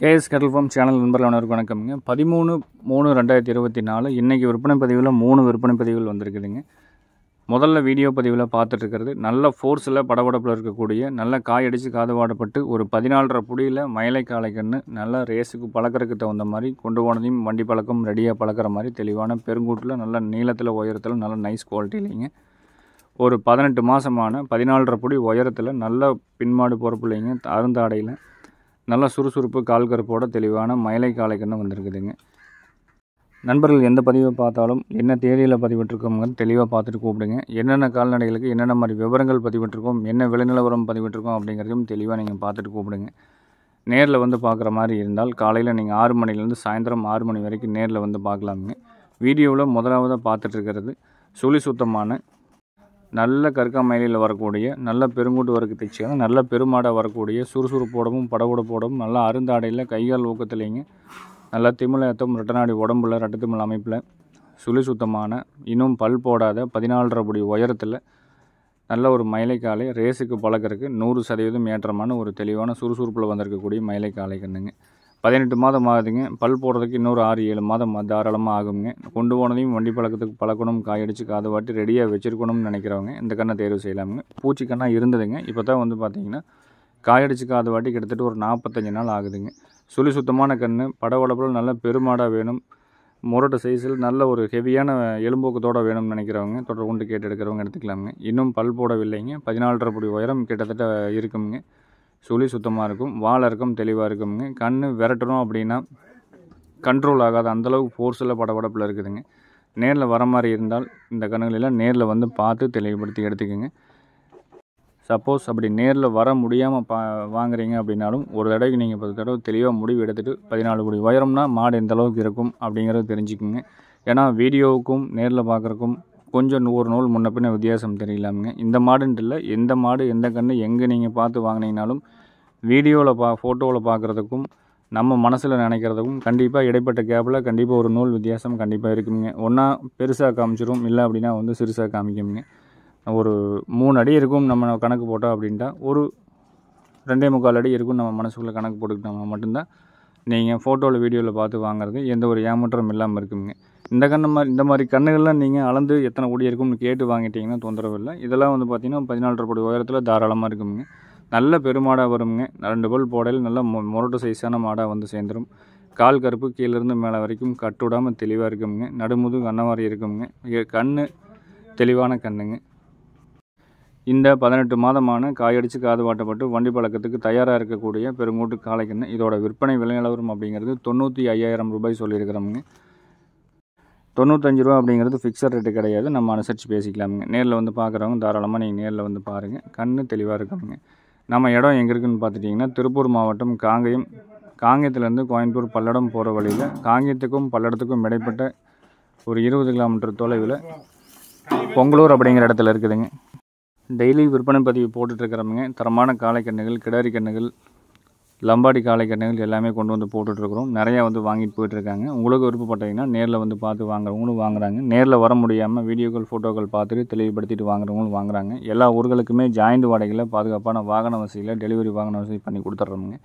KS கடல் form channel நண்பர்கள் அனைவருக்கும் வணக்கம்ங்க பதிமூணு மூணு ரெண்டாயிரத்தி இருபத்தி நாலு இன்றைக்கி விற்பனை பதிவில் மூணு விற்பனை பதிவுகள் வந்திருக்குதுங்க முதல்ல வீடியோ பதிவில் பார்த்துட்ருக்கிறது நல்ல ஃபோர்ஸில் படபடப்பில் இருக்கக்கூடிய நல்ல காயடித்து காதுவாடப்பட்டு ஒரு பதினாலரை புடியில் மயிலை காலைக்கன்று நல்லா ரேஸுக்கு பழக்கிறதுக்கு தகுந்த மாதிரி கொண்டு போனதையும் வண்டி பழக்கம் ரெடியாக பழக்கிற மாதிரி தெளிவான பெருங்கூட்டில் நல்ல நீளத்தில் உயரத்தில் நல்ல நைஸ் இல்லைங்க ஒரு பதினெட்டு மாதமான பதினாலரை புடி உயரத்தில் நல்ல பின்மாடு போகிற பிள்ளைங்க அருந்தாடையில் நல்ல சுறுசுறுப்பு கால் கருப்போட தெளிவான மயிலை காலைக்கன்று வந்திருக்குதுங்க நண்பர்கள் எந்த பதிவை பார்த்தாலும் என்ன தேதியில் பதிவிட்டிருக்கோம்னு தெளிவாக பார்த்துட்டு கூப்பிடுங்க என்னென்ன கால்நடைகளுக்கு என்னென்ன மாதிரி விவரங்கள் பதிவிட்டிருக்கோம் என்ன விளைநிலவரம் பதிவிட்டிருக்கோம் அப்படிங்கிறதையும் தெளிவாக நீங்கள் பார்த்துட்டு கூப்பிடுங்க நேரில் வந்து பார்க்குற மாதிரி இருந்தால் காலையில் நீங்கள் ஆறு மணிலேருந்து சாயந்தரம் ஆறு மணி வரைக்கும் நேரில் வந்து பார்க்கலாமுங்க வீடியோவில் முதலாவதாக இருக்கிறது சுழி சுத்தமான நல்ல கற்காமயிலையில் வரக்கூடிய நல்ல பெருங்கூட்டு வர்க்கத்தை சேர்ந்து நல்ல பெருமாடாக வரக்கூடிய சுறுசுறுப்போடவும் போடவும் நல்லா அருந்தாடையில் கையால் ஊக்கத்துலேங்க நல்லா திமிழ ஏற்றம் ரெட்டநாடி உடம்புல திமிழ் அமைப்பில் சுழி சுத்தமான இன்னும் பல் போடாத பதினாலரை படி உயரத்தில் நல்ல ஒரு மயிலைக்காலை ரேஸுக்கு பழக்கிறதுக்கு நூறு சதவீதம் ஏற்றமான ஒரு தெளிவான சுறுசுறுப்பில் வந்திருக்கக்கூடிய மயிலைக்காலை கண்ணுங்க பதினெட்டு மாதம் ஆகுதுங்க பல் போடுறதுக்கு இன்னொரு ஆறு ஏழு மாதம் தாராளமாக ஆகுங்க கொண்டு போனதையும் வண்டி பழக்கத்துக்கு பழக்கணும் காயடிச்சு காது வாட்டி ரெடியாக வச்சுருக்கணும்னு நினைக்கிறவங்க இந்த கண்ணை தேர்வு செய்யலாமுங்க பூச்சி கண்ணாக இருந்ததுங்க இப்போ தான் வந்து பார்த்திங்கன்னா காயடிச்சு காது வாட்டி கிட்டத்தட்ட ஒரு நாற்பத்தஞ்சு நாள் ஆகுதுங்க சுழி சுத்தமான கண் படவளப்பில் நல்ல பெருமாடாக வேணும் முரட்டு சைஸில் நல்ல ஒரு ஹெவியான எலும்போக்கத்தோடு வேணும்னு நினைக்கிறவங்க தொடர்கொண்டு கேட்டு எடுக்கிறவங்க எடுத்துக்கலாமுங்க இன்னும் பல் போடவில்லைங்க பதினாலரை புடி உயரம் கிட்டத்தட்ட இருக்குங்க சுழி சுத்தமாக இருக்கும் வாழறக்கம் தெளிவாக இருக்குங்க கண் விரட்டணும் அப்படின்னா கண்ட்ரோல் ஆகாத அந்தளவுக்கு ஃபோர்ஸில் படபடப்பில் இருக்குதுங்க நேரில் வர மாதிரி இருந்தால் இந்த கண்ணுகளெல்லாம் நேரில் வந்து பார்த்து தெளிவுபடுத்தி எடுத்துக்கோங்க சப்போஸ் அப்படி நேரில் வர முடியாமல் பா வாங்குறீங்க அப்படின்னாலும் ஒரு தடவைக்கு நீங்கள் பத்து தடவை தெளிவாக முடிவு எடுத்துகிட்டு பதினாலு கோடி உயரம்னா மாடு எந்தளவுக்கு இருக்கும் அப்படிங்கிறத தெரிஞ்சுக்குங்க ஏன்னா வீடியோவுக்கும் நேரில் பார்க்குறக்கும் கொஞ்சம் ஒரு நூல் முன்ன பின்ன வித்தியாசம் தெரியலாமுங்க இந்த மாடுன்ட்டு இல்லை எந்த மாடு எந்த கன்று எங்கே நீங்கள் பார்த்து வாங்கினீங்கனாலும் வீடியோவில் பா ஃபோட்டோவில் பார்க்குறதுக்கும் நம்ம மனசில் நினைக்கிறதுக்கும் கண்டிப்பாக இடைப்பட்ட கேப்பில் கண்டிப்பாக ஒரு நூல் வித்தியாசம் கண்டிப்பாக இருக்குங்க ஒன்றா பெருசாக காமிச்சிரும் இல்லை அப்படின்னா வந்து சிறுசாக காமிக்குங்க ஒரு மூணு அடி இருக்கும் நம்ம கணக்கு போட்டோம் அப்படின்ட்டா ஒரு ரெண்டே முக்கால் அடி இருக்கும் நம்ம மனசுக்குள்ளே கணக்கு போட்டுக்கிட்டோம்னா மட்டும்தான் நீங்கள் ஃபோட்டோவில் வீடியோவில் பார்த்து வாங்குறது எந்த ஒரு ஏமாற்றம் இல்லாமல் இருக்குங்க இந்த கண்ணு மாதிரி இந்த மாதிரி கண்ணுகள்லாம் நீங்கள் அளந்து எத்தனை ஒடி இருக்கும்னு கேட்டு வாங்கிட்டிங்கன்னா தொந்தரவு இல்லை இதெல்லாம் வந்து பார்த்தீங்கன்னா பதினாலரை கோடி உயரத்தில் தாராளமாக இருக்குங்க நல்ல பெருமாடாக வருங்க ரெண்டு பல் போடையில் நல்ல மொ முரட்டு சைஸான மாடாக வந்து சேர்ந்துடும் கால் கருப்பு கீழேருந்து மேலே வரைக்கும் கட்டுவிடாமல் தெளிவாக இருக்குங்க நடுமுது கண்ணவாரி இருக்குங்க கண் தெளிவான கண்ணுங்க இந்த பதினெட்டு மாதமான காயடிச்சு காது வாட்டப்பட்டு வண்டி பழக்கத்துக்கு தயாராக இருக்கக்கூடிய பெருங்கூட்டு காலைக்கண்ணு இதோட விற்பனை விலை நிலவரம் அப்படிங்கிறது தொண்ணூற்றி ஐயாயிரம் ரூபாய் சொல்லியிருக்கிறோம்ங்க தொண்ணூத்தஞ்சு ரூபா அப்படிங்கிறது ஃபிக்ஸட் ரேட்டு கிடையாது நம்ம அனுசரித்து பேசிக்கலாமுங்க நேரில் வந்து பார்க்குறவங்க தாராளமாக நீங்கள் நேரில் வந்து பாருங்கள் கண்ணு தெளிவாக இருக்கணுங்க நம்ம இடம் எங்கே இருக்குதுன்னு பார்த்துட்டிங்கன்னா திருப்பூர் மாவட்டம் காங்கயம் காங்கயத்துலேருந்து கோயம்புத்தூர் பல்லடம் போகிற வழியில் காங்கயத்துக்கும் பல்லடத்துக்கும் இடைப்பட்ட ஒரு இருபது கிலோமீட்டர் தொலைவில் பொங்கலூர் அப்படிங்கிற இடத்துல இருக்குதுங்க டெய்லி விற்பனை பதிவு போட்டுட்ருக்கிறவங்க தரமான காலை கிடாரி கண்ணுகள் லம்பாடி காலைக்கட்டைகள் எல்லாமே கொண்டு வந்து போட்டுட்ருக்குறோம் நிறையா வந்து வாங்கிட்டு போயிட்டுருக்காங்க உங்களுக்கு விருப்பப்பட்டீங்கன்னா நேரில் வந்து பார்த்து வாங்குறவங்களும் வாங்குறாங்க நேரில் வர முடியாமல் வீடியோக்கள் ஃபோட்டோக்கள் பார்த்துட்டு தெளிவுபடுத்திட்டு வாங்குறவங்களும் வாங்குறாங்க எல்லா ஊர்களுக்குமே ஜாயிண்ட் வாடகையில் பாதுகாப்பான வாகன வசதியில் டெலிவரி வாகன வசதி பண்ணி கொடுத்துட்றோமுங்க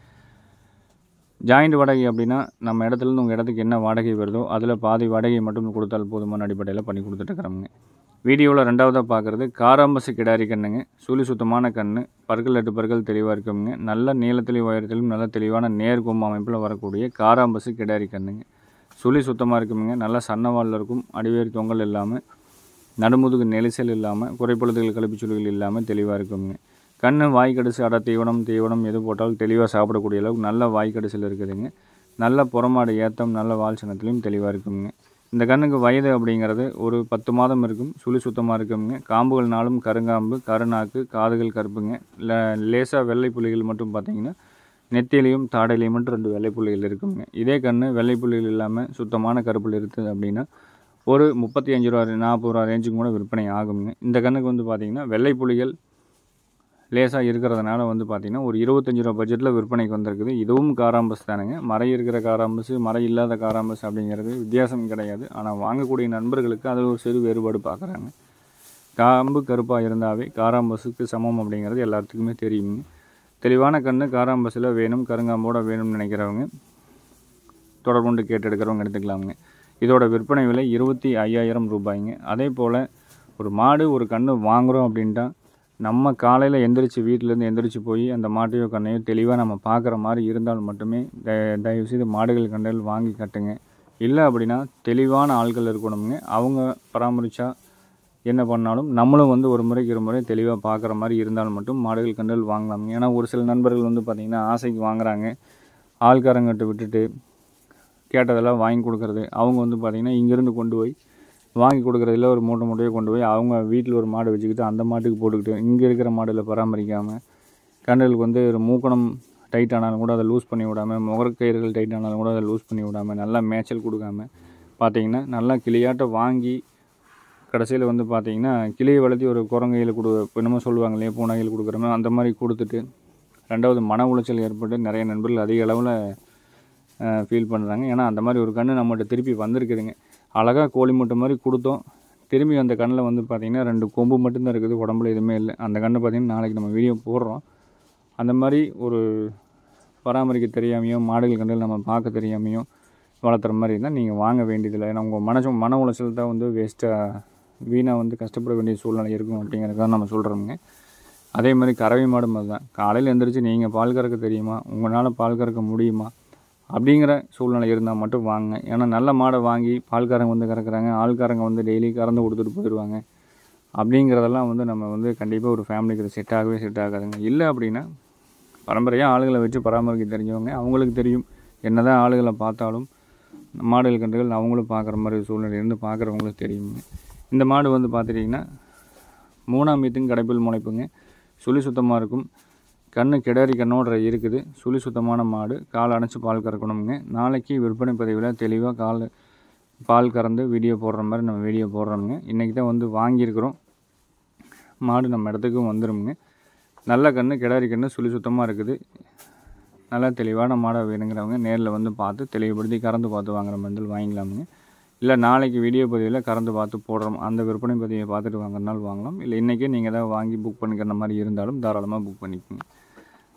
ஜாயிண்ட் வாடகை அப்படின்னா நம்ம இடத்துலேருந்து உங்கள் இடத்துக்கு என்ன வாடகை வருதோ அதில் பாதி வாடகை மட்டும் கொடுத்தால் போதுமான அடிப்படையில் பண்ணி கொடுத்துட்டு இருக்கிறோமுங்க வீடியோவில் ரெண்டாவதாக பார்க்குறது காராம்பசு கிடாரி கண்ணுங்க சூழி சுத்தமான கண் பற்கள் எட்டு பற்கள் தெளிவாக இருக்குங்க நல்ல நீளத்திலையும் உயரத்திலும் நல்ல தெளிவான நேர்கொம்பு அமைப்பில் வரக்கூடிய காராம்பசு கிடாரி கண்ணுங்க சுழி சுத்தமாக இருக்குமுங்க நல்லா சன்னவாலில் இருக்கும் அடிவேர் தொங்கல் இல்லாமல் நடுமுதுகு நெரிசல் இல்லாமல் குறைப்பழுதுகள் சுழிகள் இல்லாமல் தெளிவாக இருக்குங்க கண் வாய்க்கடிசு அட தீவனம் தீவனம் எது போட்டாலும் தெளிவாக சாப்பிடக்கூடிய அளவுக்கு நல்ல வாய்க்கடிசில் இருக்குதுங்க நல்ல புறமாடு ஏத்தம் நல்ல வால் சின்னத்துலேயும் தெளிவாக இருக்குங்க இந்த கன்றுக்கு வயது அப்படிங்கிறது ஒரு பத்து மாதம் இருக்கும் சுழி சுத்தமாக இருக்குங்க காம்புகள் நாளும் கருங்காம்பு கருநாக்கு காதுகள் கருப்புங்க இல்லை லேசாக வெள்ளை புள்ளிகள் மட்டும் பார்த்தீங்கன்னா நெத்திலையும் தாடையிலையும் மட்டும் ரெண்டு வெள்ளை புள்ளிகள் இருக்குங்க இதே கன்று வெள்ளை புள்ளிகள் இல்லாமல் சுத்தமான கருப்புள் இருக்குது அப்படின்னா ஒரு முப்பத்தி அஞ்சு ரூபா நாற்பது ரூபா ரேஞ்சுக்கு கூட விற்பனை ஆகுங்க இந்த கண்ணுக்கு வந்து பார்த்திங்கன்னா வெள்ளை புலிகள் லேசாக இருக்கிறதுனால வந்து பார்த்திங்கன்னா ஒரு இருபத்தஞ்சி ரூபா பட்ஜெட்டில் விற்பனைக்கு வந்திருக்குது இதுவும் காராம்பஸ் தானுங்க மறை இருக்கிற காராம்பஸ் மரம் இல்லாத காராம்பஸ் அப்படிங்கிறது வித்தியாசம் கிடையாது ஆனால் வாங்கக்கூடிய நண்பர்களுக்கு அதில் ஒரு சிறு வேறுபாடு பார்க்குறாங்க காம்பு கருப்பாக இருந்தாவே காராம்பஸுக்கு சமம் அப்படிங்கிறது எல்லாத்துக்குமே தெரியுங்க தெளிவான கண்ணு காராம்பஸில் வேணும் கருங்காம்போட வேணும்னு நினைக்கிறவங்க தொடர்புண்டு கேட்டெடுக்கிறவங்க எடுத்துக்கலாமுங்க இதோட விற்பனை விலை இருபத்தி ஐயாயிரம் ரூபாய்ங்க அதே போல் ஒரு மாடு ஒரு கன்று வாங்குகிறோம் அப்படின்ட்டா நம்ம காலையில் எந்திரிச்சு வீட்டிலேருந்து எந்திரிச்சு போய் அந்த மாட்டையோ கண்ணையோ தெளிவாக நம்ம பார்க்குற மாதிரி இருந்தால் மட்டுமே த தயவுசெய்து மாடுகள் கண்டல் வாங்கி கட்டுங்க இல்லை அப்படின்னா தெளிவான ஆட்கள் இருக்கணுங்க அவங்க பராமரித்தா என்ன பண்ணாலும் நம்மளும் வந்து ஒரு முறைக்கு ஒரு முறை தெளிவாக பார்க்குற மாதிரி இருந்தால் மட்டும் மாடுகள் கண்டல் வாங்கலாம் ஏன்னா ஒரு சில நண்பர்கள் வந்து பார்த்திங்கன்னா ஆசைக்கு வாங்குகிறாங்க ஆள்காரங்கிட்ட விட்டுட்டு கேட்டதெல்லாம் வாங்கி கொடுக்குறது அவங்க வந்து பார்த்திங்கன்னா இங்கேருந்து கொண்டு போய் வாங்கி கொடுக்குறதுல ஒரு மூட்டை மூட்டையை கொண்டு போய் அவங்க வீட்டில் ஒரு மாடு வச்சுக்கிட்டு அந்த மாட்டுக்கு போட்டுக்கிட்டு இங்கே இருக்கிற மாடில் பராமரிக்காமல் கண்ணுகளுக்கு வந்து ஒரு மூக்கணம் டைட் ஆனாலும் கூட அதை லூஸ் பண்ணி விடாமல் முகக்கயிறுகள் டைட் ஆனாலும் கூட அதை லூஸ் பண்ணி விடாமல் நல்லா மேய்ச்சல் கொடுக்காம பார்த்தீங்கன்னா நல்லா கிளியாட்ட வாங்கி கடைசியில் வந்து பார்த்தீங்கன்னா கிளியை வளர்த்தி ஒரு குரங்கையில் கொடு என்னமோ சொல்லுவாங்க இல்லையா பூனையில் கொடுக்குறோமோ அந்த மாதிரி கொடுத்துட்டு ரெண்டாவது மன உளைச்சல் ஏற்பட்டு நிறைய நண்பர்கள் அதிக அளவில் ஃபீல் பண்ணுறாங்க ஏன்னா அந்த மாதிரி ஒரு கன்று நம்மகிட்ட திருப்பி வந்திருக்குதுங்க அழகாக கோழி முட்டை மாதிரி கொடுத்தோம் திரும்பி அந்த கண்ணில் வந்து பார்த்திங்கன்னா ரெண்டு கொம்பு மட்டும்தான் இருக்குது உடம்புல எதுவுமே இல்லை அந்த கண்ணை பார்த்திங்கன்னா நாளைக்கு நம்ம வீடியோ போடுறோம் அந்த மாதிரி ஒரு பராமரிக்க தெரியாமையோ மாடுகள் கண்டு நம்ம பார்க்க தெரியாமையோ வளர்த்துற மாதிரி இருந்தால் நீங்கள் வாங்க வேண்டியதில்லை ஏன்னா உங்கள் மனசு மன உளைச்சல் தான் வந்து வேஸ்ட்டாக வீணாக வந்து கஷ்டப்பட வேண்டிய சூழ்நிலை இருக்கும் தான் நம்ம சொல்கிறோமுங்க அதே மாதிரி கறவை மாடு மாதிரி தான் காலையில் எழுந்திரிச்சு நீங்கள் பால் கறக்க தெரியுமா உங்களால் பால் கறக்க முடியுமா அப்படிங்கிற சூழ்நிலை இருந்தால் மட்டும் வாங்க ஏன்னா நல்ல மாடை வாங்கி பால்காரங்க வந்து கறக்குறாங்க ஆள்காரங்க வந்து டெய்லி கறந்து கொடுத்துட்டு போயிடுவாங்க அப்படிங்கிறதெல்லாம் வந்து நம்ம வந்து கண்டிப்பாக ஒரு ஃபேமிலிக்கு செட் ஆகவே செட் ஆகாதுங்க இல்லை அப்படின்னா பரம்பரையாக ஆளுகளை வச்சு பராமரிக்க தெரிஞ்சவங்க அவங்களுக்கு தெரியும் என்ன தான் ஆளுகளை பார்த்தாலும் மாடுகள் கன்றுகள் அவங்களும் பார்க்குற மாதிரி சூழ்நிலை இருந்து பார்க்குறவங்களுக்கு தெரியும் இந்த மாடு வந்து பார்த்துட்டிங்கன்னா மூணாம் மீத்துங்க கடைப்பில் முளைப்புங்க சுழி சுத்தமாக இருக்கும் கண்ணு கிடரி கண்ணோட இருக்குது சுழி சுத்தமான மாடு கால் அணைச்சி பால் கறக்கணுங்க நாளைக்கு விற்பனை பதிவில் தெளிவாக கால் பால் கறந்து வீடியோ போடுற மாதிரி நம்ம வீடியோ போடுறோமுங்க இன்றைக்கி தான் வந்து வாங்கியிருக்கிறோம் மாடு நம்ம இடத்துக்கும் வந்துடும்ங்க நல்ல கன்று கிடாரி கன்று சுழி சுத்தமாக இருக்குது நல்லா தெளிவான மாடாக வேணுங்கிறவங்க நேரில் வந்து பார்த்து தெளிவுபடுத்தி கறந்து பார்த்து வாங்குற மாதிரி வாங்கிக்கலாமுங்க இல்லை நாளைக்கு வீடியோ பதிவில் கறந்து பார்த்து போடுறோம் அந்த விற்பனை பதிவை பார்த்துட்டு வாங்குறதுனால வாங்கலாம் இல்லை இன்றைக்கே நீங்கள் தான் வாங்கி புக் பண்ணிக்கிற மாதிரி இருந்தாலும் தாராளமாக புக் பண்ணிக்கோங்க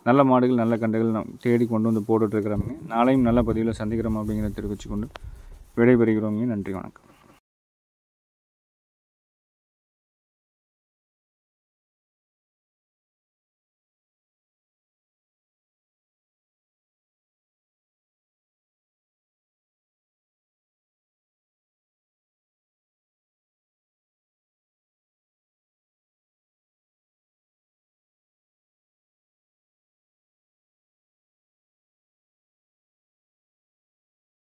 நல்ல மாடுகள் நல்ல கண்டுகள் நம் தேடி கொண்டு வந்து போட்டுட்ருக்குறவங்க நாளையும் நல்ல பதிவில் சந்திக்கிறோம் அப்படிங்கிறத தெரிவித்து கொண்டு விடைபெறுகிறோங்க நன்றி வணக்கம்